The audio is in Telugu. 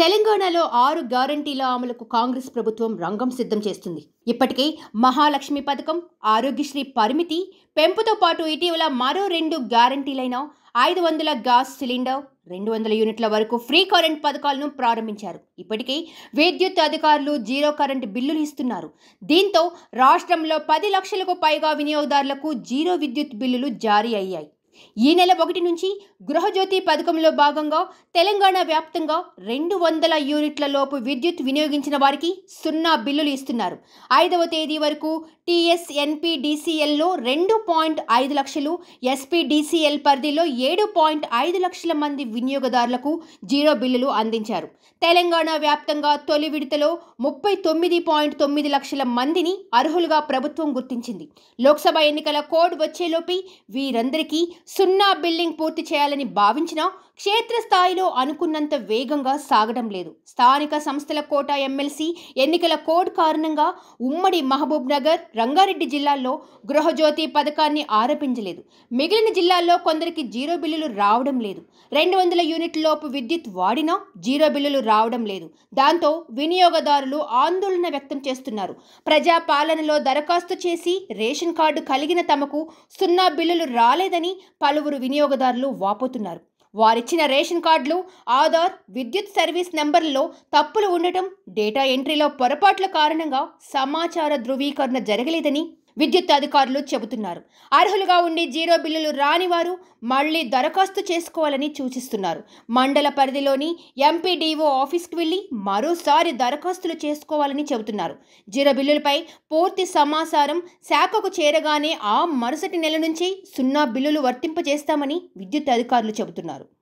తెలంగాణలో ఆరు గ్యారంటీల అమలుకు కాంగ్రెస్ ప్రభుత్వం రంగం సిద్ధం చేస్తుంది ఇప్పటికే మహాలక్ష్మి పథకం ఆరోగ్యశ్రీ పరిమితి పెంపుతో పాటు ఇటీవల మరో రెండు గ్యారంటీలైన ఐదు వందల గ్యాస్ సిలిండర్ రెండు వందల యూనిట్ల వరకు ఫ్రీ కరెంట్ పథకాలను ప్రారంభించారు ఇప్పటికే విద్యుత్ అధికారులు జీరో కరెంట్ బిల్లులు ఇస్తున్నారు దీంతో రాష్ట్రంలో పది లక్షలకు పైగా వినియోగదారులకు జీరో విద్యుత్ బిల్లులు జారీ అయ్యాయి ఈ నెల ఒకటి నుంచి గృహజ్యోతి పథకంలో భాగంగా తెలంగాణ వ్యాప్తంగా రెండు వందల యూనిట్ల లోపు విద్యుత్ వినియోగించిన వారికి సున్నా బిల్లులు ఇస్తున్నారు ఐదవ తేదీ వరకు టీఎస్ఎన్పిడిసిఎల్లో రెండు పాయింట్ ఐదు లక్షలు ఎస్పీడిసిఎల్ పరిధిలో ఏడు పాయింట్ ఐదు లక్షల మంది వినియోగదారులకు జీరో బిల్లులు అందించారు తెలంగాణ వ్యాప్తంగా తొలి విడతలో ముప్పై తొమ్మిది పాయింట్ తొమ్మిది లక్షల మందిని అర్హులుగా ప్రభుత్వం గుర్తించింది లోక్సభ ఎన్నికల కోడ్ వచ్చేలోపి వీరందరికీ సున్నా బిల్డింగ్ పూర్తి చేయాలని భావించినా క్షేత్రస్థాయిలో అనుకున్నంత వేగంగా సాగడం లేదు స్థానిక సంస్థల కోట ఎమ్మెల్సీ ఎన్నికల కోడ్ కారణంగా ఉమ్మడి మహబూబ్ నగర్ రంగారెడ్డి జిల్లాల్లో గృహజ్యోతి పథకాన్ని ఆరోపించలేదు మిగిలిన జిల్లాల్లో కొందరికి జీరో బిల్లులు రావడం లేదు రెండు వందల యూనిట్లలోపు విద్యుత్ వాడినా జీరో బిల్లులు రావడం లేదు దాంతో వినియోగదారులు ఆందోళన వ్యక్తం చేస్తున్నారు ప్రజా పాలనలో దరఖాస్తు చేసి రేషన్ కార్డు కలిగిన తమకు సున్నా బిల్లులు రాలేదని పలువురు వినియోగదారులు వాపోతున్నారు వారిచ్చిన రేషన్ కార్డులు ఆధార్ విద్యుత్ సర్వీస్ నెంబర్లలో తప్పులు ఉండటం డేటా ఎంట్రీలో పొరపాట్ల కారణంగా సమాచార ధృవీకరణ జరగలేదని విద్యుత్ అధికారులు చెబుతున్నారు అర్హులుగా ఉండి జీరో బిల్లులు రానివారు మళ్లీ దరఖాస్తు చేసుకోవాలని సూచిస్తున్నారు మండల పరిధిలోని ఎంపీడీఓ ఆఫీస్కి వెళ్ళి మరోసారి దరఖాస్తులు చేసుకోవాలని చెబుతున్నారు జీరో బిల్లులపై పూర్తి సమాచారం శాఖకు చేరగానే ఆ మరుసటి నెల నుంచి సున్నా బిల్లులు వర్తింపజేస్తామని విద్యుత్ అధికారులు చెబుతున్నారు